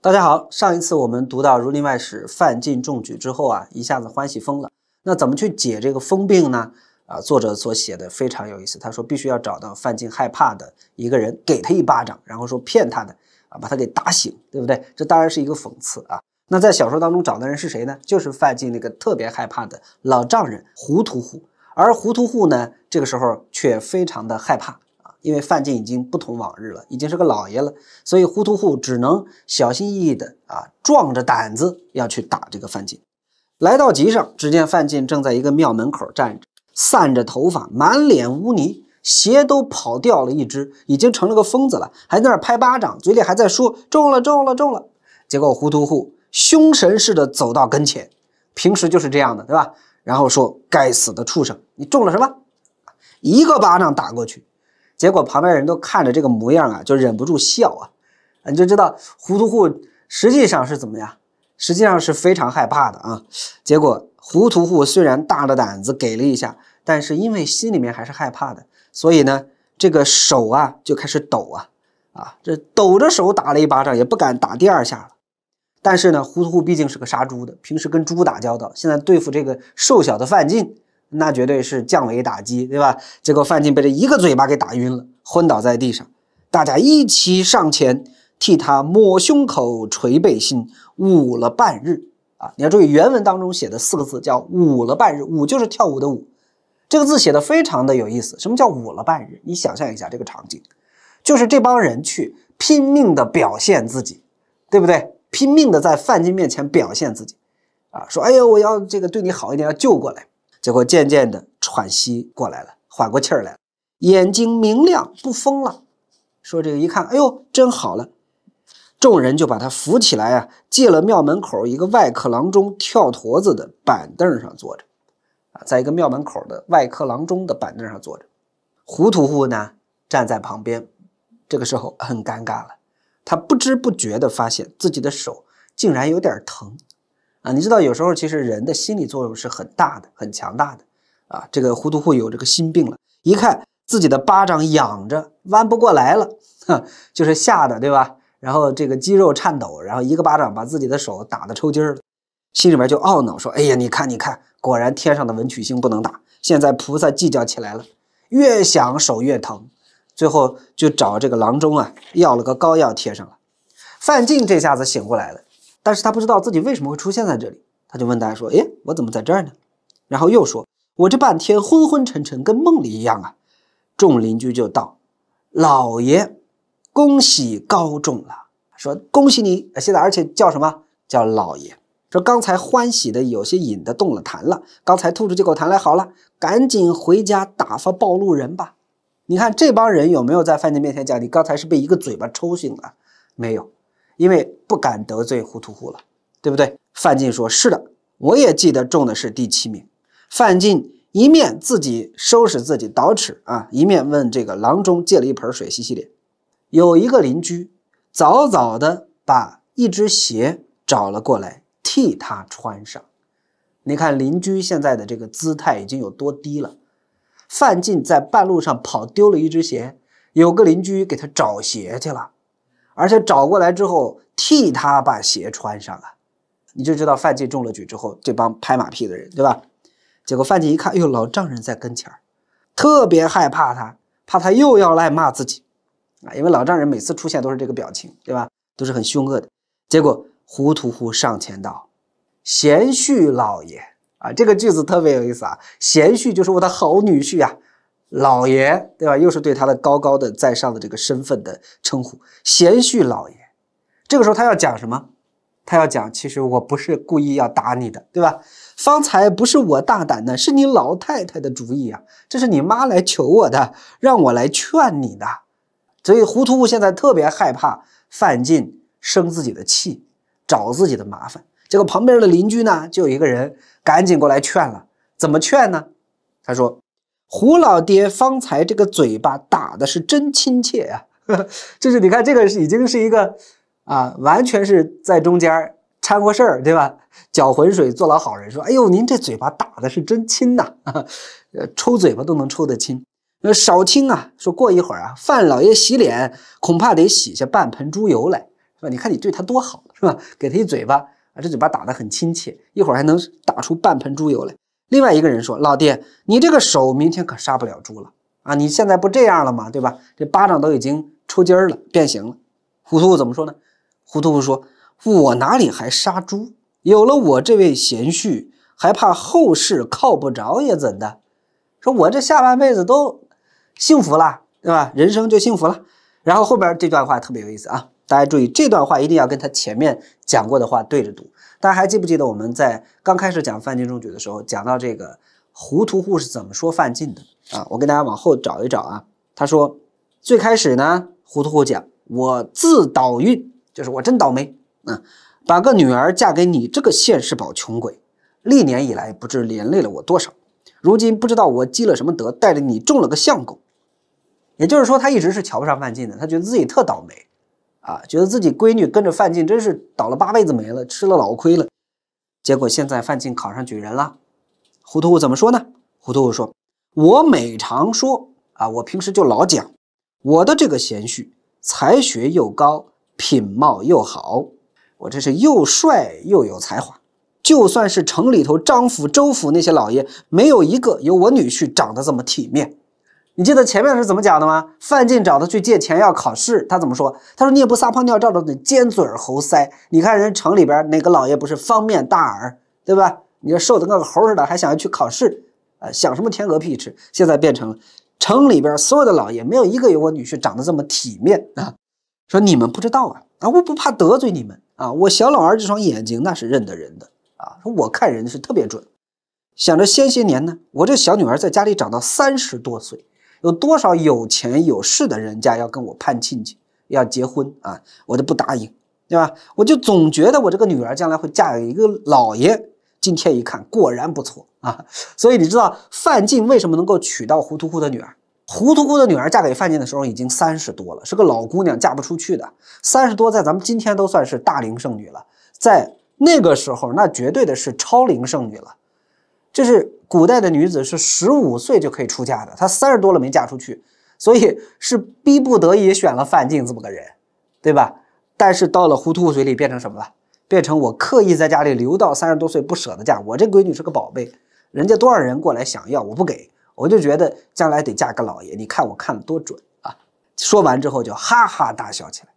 大家好，上一次我们读到《儒林外史》，范进中举之后啊，一下子欢喜疯了。那怎么去解这个疯病呢？啊，作者所写的非常有意思。他说，必须要找到范进害怕的一个人，给他一巴掌，然后说骗他的啊，把他给打醒，对不对？这当然是一个讽刺啊。那在小说当中找的人是谁呢？就是范进那个特别害怕的老丈人胡屠户。而胡屠户呢，这个时候却非常的害怕。因为范进已经不同往日了，已经是个老爷了，所以胡屠户只能小心翼翼的啊，壮着胆子要去打这个范进。来到集上，只见范进正在一个庙门口站着，散着头发，满脸污泥，鞋都跑掉了一只，已经成了个疯子了，还在那儿拍巴掌，嘴里还在说中了，中了，中了。结果胡屠户凶神似的走到跟前，平时就是这样的，对吧？然后说：“该死的畜生，你中了什么？”一个巴掌打过去。结果旁边人都看着这个模样啊，就忍不住笑啊，你就知道胡屠户实际上是怎么样，实际上是非常害怕的啊。结果胡屠户虽然大着胆子给了一下，但是因为心里面还是害怕的，所以呢这个手啊就开始抖啊啊这抖着手打了一巴掌，也不敢打第二下了。但是呢，胡屠户毕竟是个杀猪的，平时跟猪打交道，现在对付这个瘦小的范进。那绝对是降维打击，对吧？结果范进被这一个嘴巴给打晕了，昏倒在地上，大家一起上前替他抹胸口、捶背心、舞了半日啊！你要注意，原文当中写的四个字叫“舞了半日”，舞就是跳舞的舞，这个字写的非常的有意思。什么叫“舞了半日”？你想象一下这个场景，就是这帮人去拼命的表现自己，对不对？拼命的在范进面前表现自己，啊，说：“哎呀，我要这个对你好一点，要救过来。”结果渐渐地喘息过来了，缓过气儿来了，眼睛明亮，不疯了。说这个一看，哎呦，真好了。众人就把他扶起来啊，借了庙门口一个外客郎中跳驼子的板凳上坐着，啊，在一个庙门口的外客郎中的板凳上坐着。胡屠户呢，站在旁边，这个时候很尴尬了。他不知不觉地发现自己的手竟然有点疼。啊，你知道有时候其实人的心理作用是很大的、很强大的，啊，这个糊涂户有这个心病了，一看自己的巴掌仰着弯不过来了，哈，就是吓得对吧？然后这个肌肉颤抖，然后一个巴掌把自己的手打得抽筋了，心里边就懊恼说：“哎呀，你看你看，果然天上的文曲星不能打，现在菩萨计较起来了，越想手越疼，最后就找这个郎中啊要了个膏药贴上了。范进这下子醒过来了。”但是他不知道自己为什么会出现在这里，他就问大家说：“诶，我怎么在这儿呢？”然后又说：“我这半天昏昏沉沉，跟梦里一样啊。”众邻居就道：“老爷，恭喜高中了。”说：“恭喜你，现在而且叫什么？叫老爷。”说：“刚才欢喜的有些引得动了痰了，刚才吐出几口痰来。好了，赶紧回家打发暴露人吧。”你看这帮人有没有在范进面前讲你刚才是被一个嘴巴抽醒了？没有。因为不敢得罪胡屠户了，对不对？范进说是的，我也记得中的是第七名。范进一面自己收拾自己，倒饬啊，一面问这个郎中借了一盆水洗洗脸。有一个邻居早早的把一只鞋找了过来，替他穿上。你看邻居现在的这个姿态已经有多低了。范进在半路上跑丢了一只鞋，有个邻居给他找鞋去了。而且找过来之后，替他把鞋穿上啊，你就知道范进中了举之后，这帮拍马屁的人，对吧？结果范进一看，哟，呦，老丈人在跟前儿，特别害怕他，怕他又要来骂自己，啊，因为老丈人每次出现都是这个表情，对吧？都是很凶恶的。结果胡屠户上前道：“贤婿老爷啊，这个句子特别有意思啊，贤婿就是我的好女婿啊。”老爷，对吧？又是对他的高高的在上的这个身份的称呼，贤婿老爷。这个时候他要讲什么？他要讲，其实我不是故意要打你的，对吧？方才不是我大胆的，是你老太太的主意啊，这是你妈来求我的，让我来劝你的。所以胡屠户现在特别害怕范进生自己的气，找自己的麻烦。结果旁边的邻居呢，就有一个人赶紧过来劝了。怎么劝呢？他说。胡老爹方才这个嘴巴打的是真亲切呀，就是你看这个是已经是一个啊，完全是在中间掺和事儿，对吧？搅浑水，做老好人，说哎呦，您这嘴巴打的是真亲呐，呃，抽嘴巴都能抽得亲。那少亲啊，说过一会儿啊，范老爷洗脸恐怕得洗下半盆猪油来，是吧？你看你对他多好，是吧？给他一嘴巴啊，这嘴巴打得很亲切，一会儿还能打出半盆猪油来。另外一个人说：“老弟，你这个手明天可杀不了猪了啊！你现在不这样了吗？对吧？这巴掌都已经抽筋儿了，变形了。”胡屠夫怎么说呢？胡屠夫说：“我哪里还杀猪？有了我这位贤婿，还怕后世靠不着也怎的？说我这下半辈子都幸福了，对吧？人生就幸福了。”然后后边这段话特别有意思啊。大家注意，这段话一定要跟他前面讲过的话对着读。大家还记不记得我们在刚开始讲范进中举的时候，讲到这个胡屠户是怎么说范进的啊？我跟大家往后找一找啊。他说，最开始呢，胡屠户讲我自倒运，就是我真倒霉啊，把个女儿嫁给你这个现世宝穷鬼，历年以来不知连累了我多少。如今不知道我积了什么德，带着你中了个相公。也就是说，他一直是瞧不上范进的，他觉得自己特倒霉。啊，觉得自己闺女跟着范进真是倒了八辈子霉了，吃了老亏了。结果现在范进考上举人了，胡屠户怎么说呢？胡屠户说：“我每常说啊，我平时就老讲我的这个贤婿，才学又高，品貌又好，我这是又帅又有才华。就算是城里头张府、周府那些老爷，没有一个有我女婿长得这么体面。”你记得前面是怎么讲的吗？范进找他去借钱要考试，他怎么说？他说：“你也不撒泡尿照照，你尖嘴猴腮。你看人城里边哪个老爷不是方面大耳，对吧？你这瘦的跟个猴似的，还想要去考试？啊，想什么天鹅屁吃？现在变成了城里边所有的老爷，没有一个有我女婿长得这么体面啊！说你们不知道啊，啊，我不怕得罪你们啊！我小老儿这双眼睛那是认得人的啊！说我看人是特别准。想着先些年呢，我这小女儿在家里长到三十多岁。”有多少有钱有势的人家要跟我攀亲戚、要结婚啊？我都不答应，对吧？我就总觉得我这个女儿将来会嫁给一个老爷。今天一看，果然不错啊！所以你知道范进为什么能够娶到胡屠户的女儿？胡屠户的女儿嫁给范进的时候已经三十多了，是个老姑娘，嫁不出去的。三十多，在咱们今天都算是大龄剩女了，在那个时候，那绝对的是超龄剩女了。这是。古代的女子是十五岁就可以出嫁的，她三十多了没嫁出去，所以是逼不得已选了范进这么个人，对吧？但是到了胡屠户嘴里变成什么了？变成我刻意在家里留到三十多岁不舍得嫁，我这闺女是个宝贝，人家多少人过来想要，我不给，我就觉得将来得嫁个老爷。你看我看得多准啊！说完之后就哈哈大笑起来，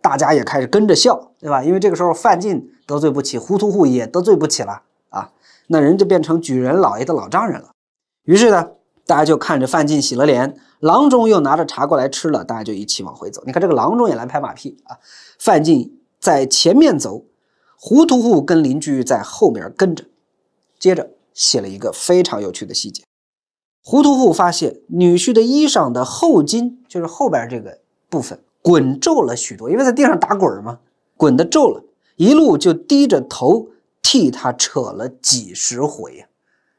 大家也开始跟着笑，对吧？因为这个时候范进得罪不起，胡屠户也得罪不起了。那人就变成举人老爷的老丈人了，于是呢，大家就看着范进洗了脸，郎中又拿着茶过来吃了，大家就一起往回走。你看这个郎中也来拍马屁啊！范进在前面走，胡屠户跟邻居在后面跟着。接着写了一个非常有趣的细节：胡屠户发现女婿的衣裳的后襟，就是后边这个部分，滚皱了许多，因为在地上打滚嘛，滚的皱了，一路就低着头。替他扯了几十回呀，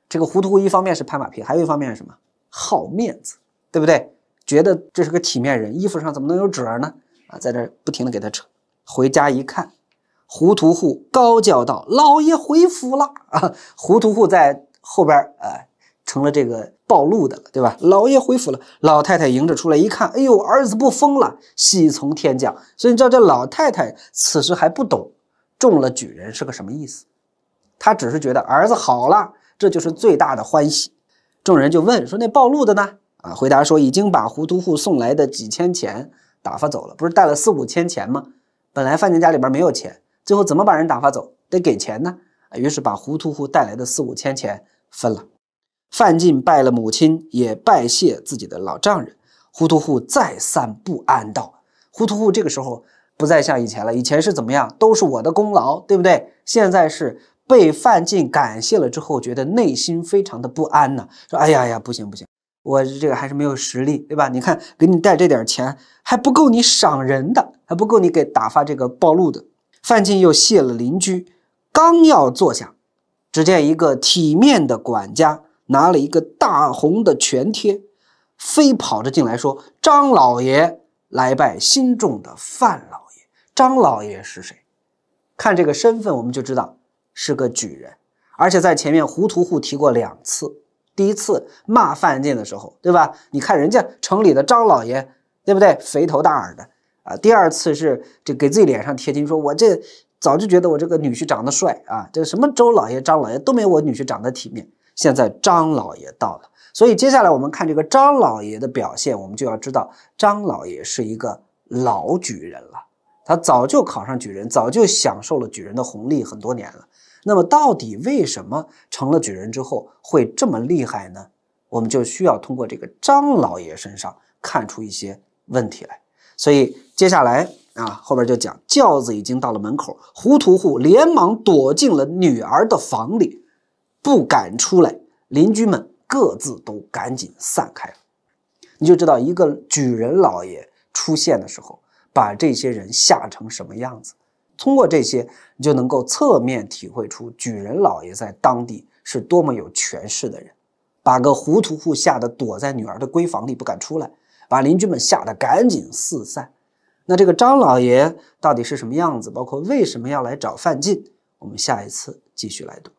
这个胡屠户一方面是拍马屁，还有一方面是什么？好面子，对不对？觉得这是个体面人，衣服上怎么能有褶儿呢？啊，在这不停的给他扯。回家一看，胡屠户高叫道：“老爷回府了！”啊，胡屠户在后边，呃，成了这个暴露的了，对吧？老爷回府了，老太太迎着出来一看，哎呦，儿子不疯了，喜从天降。所以你知道，这老太太此时还不懂。中了举人是个什么意思？他只是觉得儿子好了，这就是最大的欢喜。众人就问说：“那暴露的呢？”啊，回答说：“已经把胡屠户送来的几千钱打发走了，不是带了四五千钱吗？本来范进家里边没有钱，最后怎么把人打发走？得给钱呢。于是把胡屠户带来的四五千钱分了。范进拜了母亲，也拜谢自己的老丈人。胡屠户再三不安道：胡屠户这个时候。”不再像以前了，以前是怎么样？都是我的功劳，对不对？现在是被范进感谢了之后，觉得内心非常的不安呢。说：“哎呀呀，不行不行，我这个还是没有实力，对吧？你看，给你带这点钱还不够你赏人的，还不够你给打发这个暴露的。”范进又谢了邻居，刚要坐下，只见一个体面的管家拿了一个大红的全贴，飞跑着进来说：“张老爷来拜新种的范老。”张老爷是谁？看这个身份，我们就知道是个举人，而且在前面胡屠户提过两次。第一次骂范进的时候，对吧？你看人家城里的张老爷，对不对？肥头大耳的啊。第二次是这给自己脸上贴金，说我这早就觉得我这个女婿长得帅啊，这什么周老爷、张老爷都没我女婿长得体面。现在张老爷到了，所以接下来我们看这个张老爷的表现，我们就要知道张老爷是一个老举人了。他早就考上举人，早就享受了举人的红利很多年了。那么，到底为什么成了举人之后会这么厉害呢？我们就需要通过这个张老爷身上看出一些问题来。所以，接下来啊，后边就讲轿子已经到了门口，胡屠户连忙躲进了女儿的房里，不敢出来。邻居们各自都赶紧散开了。你就知道，一个举人老爷出现的时候。把这些人吓成什么样子？通过这些，你就能够侧面体会出举人老爷在当地是多么有权势的人，把个胡屠户吓得躲在女儿的闺房里不敢出来，把邻居们吓得赶紧四散。那这个张老爷到底是什么样子？包括为什么要来找范进？我们下一次继续来读。